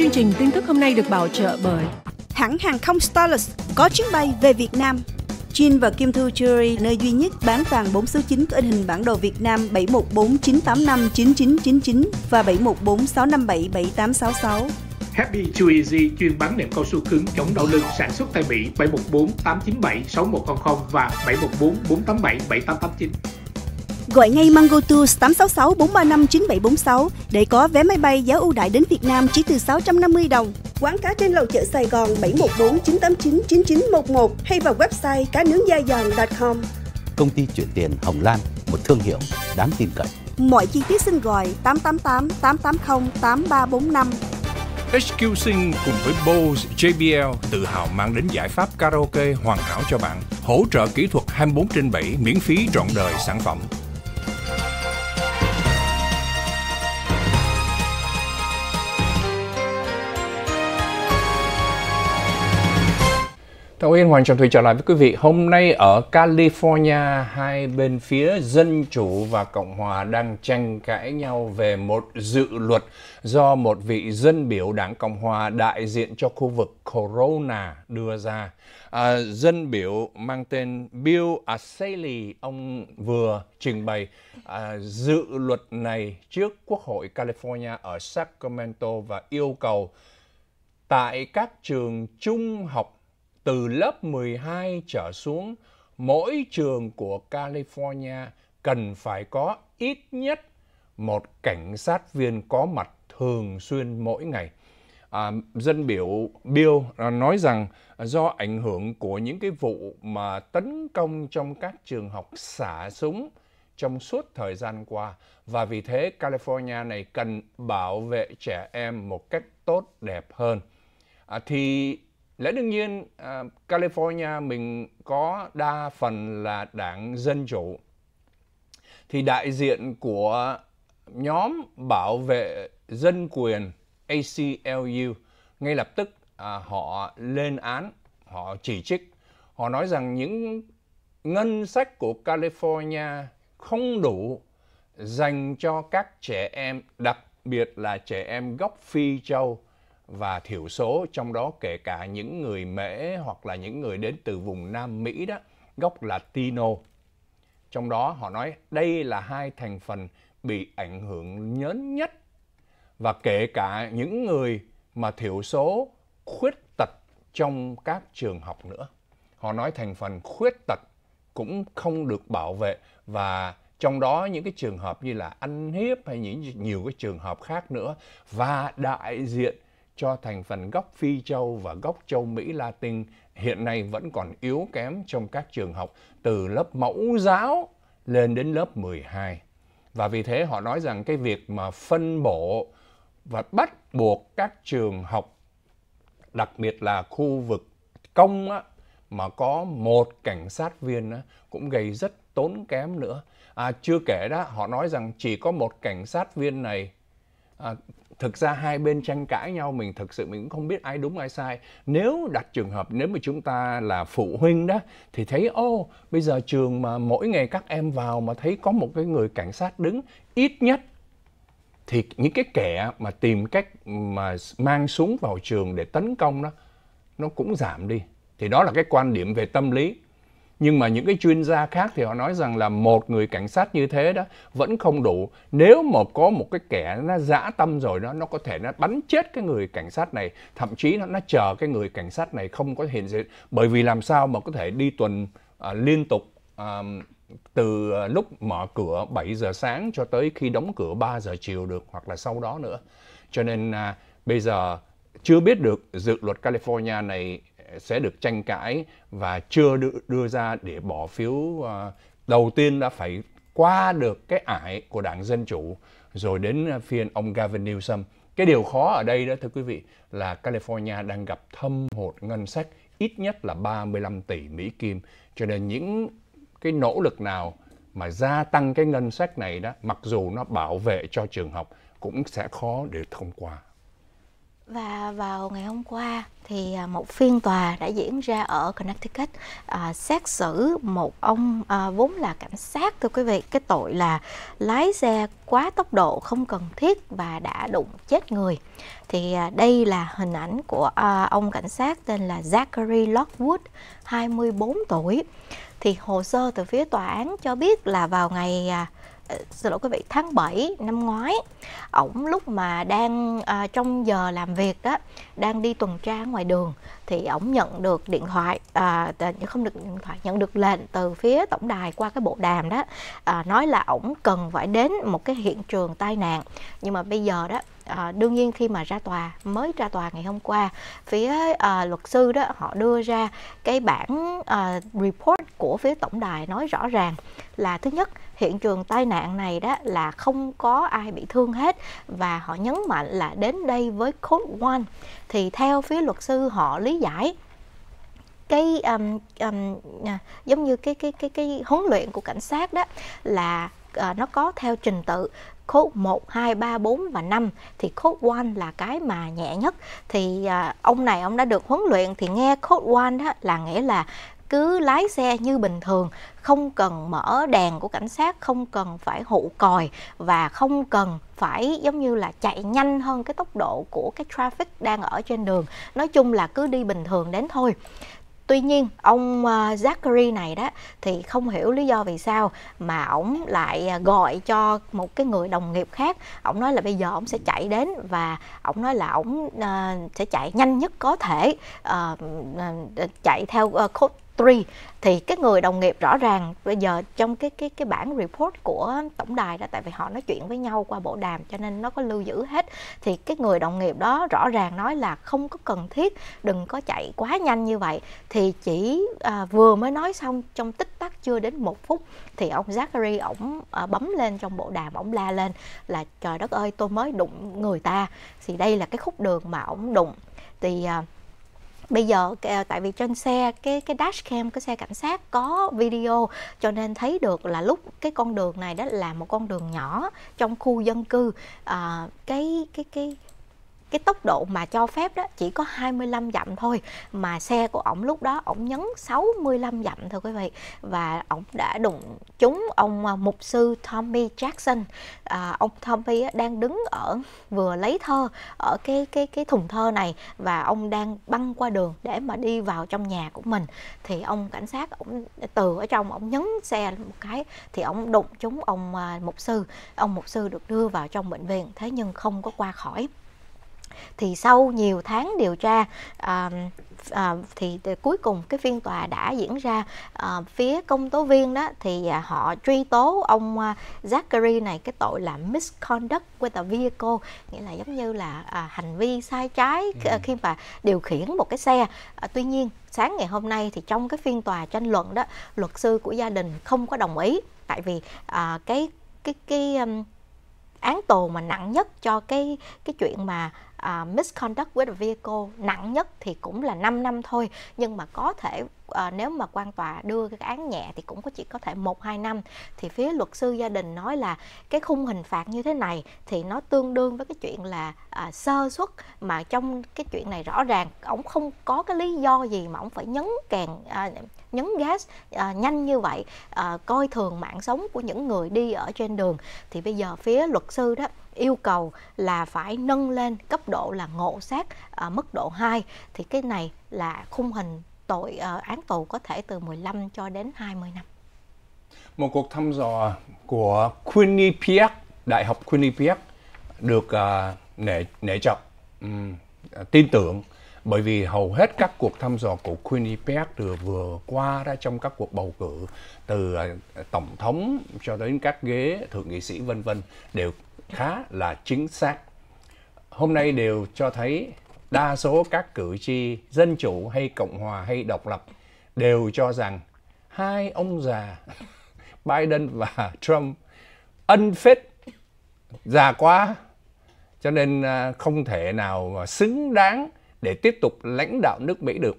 Chương trình tin tức hôm nay được bảo trợ bởi hãng hàng không Starless có chuyến bay về Việt Nam. Jin và Kim Thu Jewelry, nơi duy nhất bán vàng 4 số 9 có hình bản đồ Việt Nam 7149859999 và 7146577866. Happy Too Easy chuyên bán nệm cao su cứng chống đau lưng sản xuất tại Mỹ 714 897 6100 và 714 487 7889. Gọi ngay Mango Tours 866 435 9746 để có vé máy bay giá ưu đại đến Việt Nam chỉ từ 650 đồng. Quán cá trên lầu chợ Sài Gòn 714 989 9911 hay vào website cá nướng da giòn.com. Công ty chuyển tiền Hồng Lan, một thương hiệu đáng tin cậy. Mọi chi tiết xin gọi 888 880 8345. HQ Sing cùng với Bose JBL tự hào mang đến giải pháp karaoke hoàn hảo cho bạn, hỗ trợ kỹ thuật 24 trên 7 miễn phí trọn đời sản phẩm. Tôi Yên Hoàng Trọng Thủy trở lại với quý vị. Hôm nay ở California, hai bên phía Dân Chủ và Cộng Hòa đang tranh cãi nhau về một dự luật do một vị dân biểu đảng Cộng Hòa đại diện cho khu vực Corona đưa ra. À, dân biểu mang tên Bill Ashley, ông vừa trình bày à, dự luật này trước Quốc hội California ở Sacramento và yêu cầu tại các trường trung học từ lớp 12 trở xuống, mỗi trường của California cần phải có ít nhất một cảnh sát viên có mặt thường xuyên mỗi ngày. À, dân biểu Bill nói rằng do ảnh hưởng của những cái vụ mà tấn công trong các trường học xả súng trong suốt thời gian qua và vì thế California này cần bảo vệ trẻ em một cách tốt đẹp hơn. À, thì lẽ đương nhiên à, California mình có đa phần là đảng dân chủ thì đại diện của nhóm bảo vệ dân quyền ACLU ngay lập tức à, họ lên án, họ chỉ trích, họ nói rằng những ngân sách của California không đủ dành cho các trẻ em, đặc biệt là trẻ em gốc Phi châu và thiểu số trong đó kể cả những người Mễ hoặc là những người đến từ vùng Nam Mỹ đó, gốc Latino. Trong đó họ nói đây là hai thành phần bị ảnh hưởng lớn nhất và kể cả những người mà thiểu số khuyết tật trong các trường học nữa. Họ nói thành phần khuyết tật cũng không được bảo vệ và trong đó những cái trường hợp như là ăn hiếp hay những nhiều cái trường hợp khác nữa và đại diện cho thành phần gốc Phi châu và gốc châu Mỹ Latin hiện nay vẫn còn yếu kém trong các trường học từ lớp mẫu giáo lên đến lớp 12. Và vì thế họ nói rằng cái việc mà phân bổ và bắt buộc các trường học, đặc biệt là khu vực công á, mà có một cảnh sát viên á, cũng gây rất tốn kém nữa. À, chưa kể đó, họ nói rằng chỉ có một cảnh sát viên này à, thực ra hai bên tranh cãi nhau mình thực sự mình cũng không biết ai đúng ai sai nếu đặt trường hợp nếu mà chúng ta là phụ huynh đó thì thấy ô bây giờ trường mà mỗi ngày các em vào mà thấy có một cái người cảnh sát đứng ít nhất thì những cái kẻ mà tìm cách mà mang súng vào trường để tấn công đó nó cũng giảm đi thì đó là cái quan điểm về tâm lý nhưng mà những cái chuyên gia khác thì họ nói rằng là một người cảnh sát như thế đó vẫn không đủ nếu mà có một cái kẻ nó dã tâm rồi đó nó có thể nó bắn chết cái người cảnh sát này thậm chí nó, nó chờ cái người cảnh sát này không có hiện diện bởi vì làm sao mà có thể đi tuần à, liên tục à, từ à, lúc mở cửa 7 giờ sáng cho tới khi đóng cửa 3 giờ chiều được hoặc là sau đó nữa cho nên à, bây giờ chưa biết được dự luật California này sẽ được tranh cãi và chưa đưa, ra để bỏ phiếu ờ, đầu tiên đã phải qua được cái ải của đảng Dân Chủ rồi đến phiên ông Gavin Newsom. Cái điều khó ở đây đó thưa quý vị là California đang gặp thâm hụt ngân sách ít nhất là 35 tỷ Mỹ Kim. Cho nên những cái nỗ lực nào mà gia tăng cái ngân sách này đó, mặc dù nó bảo vệ cho trường học cũng sẽ khó để thông qua. Và vào ngày hôm qua thì à, một phiên tòa đã diễn ra ở Connecticut à, xét xử một ông à, vốn là cảnh sát thưa quý vị cái tội là lái xe quá tốc độ không cần thiết và đã đụng chết người thì à, đây là hình ảnh của à, ông cảnh sát tên là Zachary Lockwood 24 tuổi thì hồ sơ từ phía tòa án cho biết là vào ngày à, Ờ, xin lỗi quý vị tháng 7 năm ngoái ổng lúc mà đang à, trong giờ làm việc đó đang đi tuần tra ngoài đường thì ổng nhận được điện thoại à, không được điện thoại nhận được lệnh từ phía tổng đài qua cái bộ đàm đó à, nói là ổng cần phải đến một cái hiện trường tai nạn nhưng mà bây giờ đó à, đương nhiên khi mà ra tòa mới ra tòa ngày hôm qua phía à, luật sư đó họ đưa ra cái bản à, report của phía tổng đài nói rõ ràng là thứ nhất hiện trường tai nạn này đó là không có ai bị thương hết và họ nhấn mạnh là đến đây với code one thì theo phía luật sư họ lý giải cái um, um, giống như cái cái cái cái huấn luyện của cảnh sát đó là uh, nó có theo trình tự khối 1, 2, 3, 4 và 5 thì khối 1 là cái mà nhẹ nhất thì à, ông này ông đã được huấn luyện thì nghe khối 1 đó là nghĩa là cứ lái xe như bình thường không cần mở đèn của cảnh sát không cần phải hụ còi và không cần phải giống như là chạy nhanh hơn cái tốc độ của cái traffic đang ở trên đường nói chung là cứ đi bình thường đến thôi Tuy nhiên ông ờ, Zachary này đó thì không hiểu lý do vì sao mà ổng lại ờ, gọi cho một cái người đồng nghiệp khác. Ổng nói là bây giờ ổng sẽ chạy đến và ổng nói là ổng ờ, sẽ chạy nhanh nhất có thể chạy theo code 3 thì cái người đồng nghiệp rõ ràng bây giờ trong cái cái cái bản report của tổng đài đó tại vì họ nói chuyện với nhau qua bộ đàm cho nên nó có lưu giữ hết thì cái người đồng nghiệp đó rõ ràng nói là không có cần thiết đừng có chạy quá nhanh như vậy thì chỉ à, vừa mới nói xong trong tích tắc chưa đến một phút thì ông Zachary ổng à, bấm lên trong bộ đàm ổng la lên là trời đất ơi tôi mới đụng người ta thì đây là cái khúc đường mà ổng đụng thì à, bây giờ ờ, tại vì trên xe cái cái dashcam của xe cảnh sát có video cho nên thấy được là lúc cái con đường này đó là một con đường nhỏ trong khu dân cư à, cái cái cái cái tốc độ mà cho phép đó chỉ có 25 dặm thôi mà xe của ổng lúc đó ổng nhấn 65 dặm thôi quý vị và ổng đã đụng trúng ông à, mục sư Tommy Jackson à, ông Tommy đang đứng ở vừa lấy thơ ở cái cái cái thùng thơ này và ông đang băng qua đường để mà đi vào trong nhà của mình thì ông cảnh sát ổng từ ở trong ổng nhấn xe một cái thì ổng đụng trúng ông à, mục sư ông mục sư được đưa vào trong bệnh viện thế nhưng không có qua khỏi thì sau nhiều tháng điều tra à, à, thì cuối cùng cái phiên tòa đã diễn ra à, phía công tố viên đó thì à, họ truy tố ông à, Zachary này cái tội là misconduct with a vehicle nghĩa là giống như là à, hành vi sai trái ừ. khi mà điều khiển một cái xe à, tuy nhiên sáng ngày hôm nay thì trong cái phiên tòa tranh luận đó luật sư của gia đình không có đồng ý tại vì à, cái cái cái um, án tù mà nặng nhất cho cái cái chuyện mà uh, misconduct with a vehicle nặng nhất thì cũng là 5 năm thôi nhưng mà có thể uh, nếu mà quan tòa đưa cái án nhẹ thì cũng có chỉ có thể 1 2 năm thì phía luật sư gia đình nói là cái khung hình phạt như thế này thì nó tương đương với cái chuyện là uh, sơ suất mà trong cái chuyện này rõ ràng ông không có cái lý do gì mà ông phải nhấn kèn uh, nhấn gas uh, nhanh như vậy uh, coi thường mạng sống của những người đi ở trên đường thì bây giờ phía luật sư đó yêu cầu là phải nâng lên cấp độ là ngộ sát ở mức độ 2 thì cái này là khung hình tội ờ, án tù có thể từ 15 cho đến 20 năm. Một cuộc thăm dò của Quinnipiac, Đại học Quinnipiac được uh, nể nể trọng um, tin tưởng bởi vì hầu hết các cuộc thăm dò của Quinnipiac từ vừa qua đã trong các cuộc bầu cử từ tổng thống cho đến các ghế thượng nghị sĩ vân vân đều khá là chính xác. Hôm nay đều cho thấy đa số các cử tri dân chủ hay cộng hòa hay độc lập đều cho rằng hai ông già Biden và Trump ân phết già quá cho nên à, không thể nào xứng đáng để tiếp tục lãnh đạo nước Mỹ được.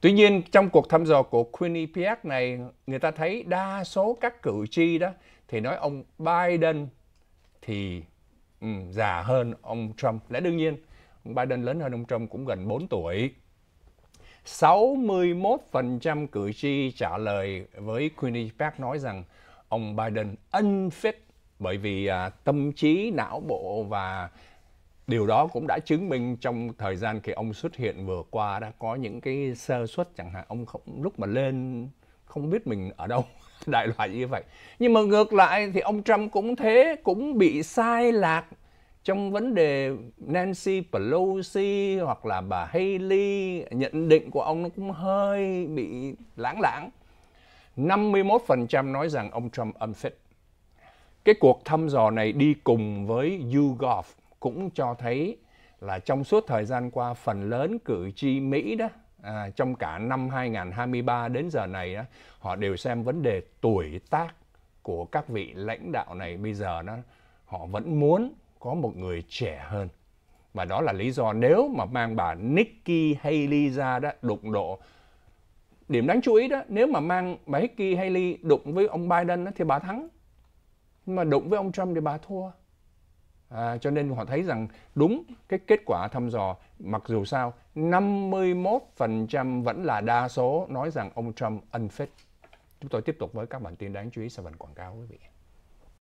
Tuy nhiên trong cuộc thăm dò của Quinnipiac này người ta thấy đa số các cử tri đó thì nói ông Biden thì um, già hơn ông Trump. Lẽ đương nhiên, ông Biden lớn hơn ông Trump cũng gần 4 tuổi. 61% cử tri trả lời với Quinnipiac nói rằng ông Biden unfit bởi vì à, tâm trí não bộ và điều đó cũng đã chứng minh trong thời gian khi ông xuất hiện vừa qua đã có những cái sơ suất chẳng hạn ông không lúc mà lên không biết mình ở đâu đại loại như vậy nhưng mà ngược lại thì ông Trump cũng thế cũng bị sai lạc trong vấn đề Nancy Pelosi hoặc là bà Haley nhận định của ông nó cũng hơi bị lãng lãng 51% nói rằng ông Trump unfit cái cuộc thăm dò này đi cùng với YouGov cũng cho thấy là trong suốt thời gian qua phần lớn cử tri Mỹ đó à, trong cả năm 2023 đến giờ này đó, họ đều xem vấn đề tuổi tác của các vị lãnh đạo này bây giờ đó họ vẫn muốn có một người trẻ hơn và đó là lý do nếu mà mang bà Nikki Haley ra đó đụng độ điểm đáng chú ý đó nếu mà mang bà Nikki Haley đụng với ông Biden đó, thì bà thắng nhưng mà đụng với ông Trump thì bà thua À, cho nên họ thấy rằng đúng cái kết quả thăm dò mặc dù sao 51% vẫn là đa số nói rằng ông Trump unfit. Chúng tôi tiếp tục với các bản tin đáng chú ý sau phần quảng cáo quý vị.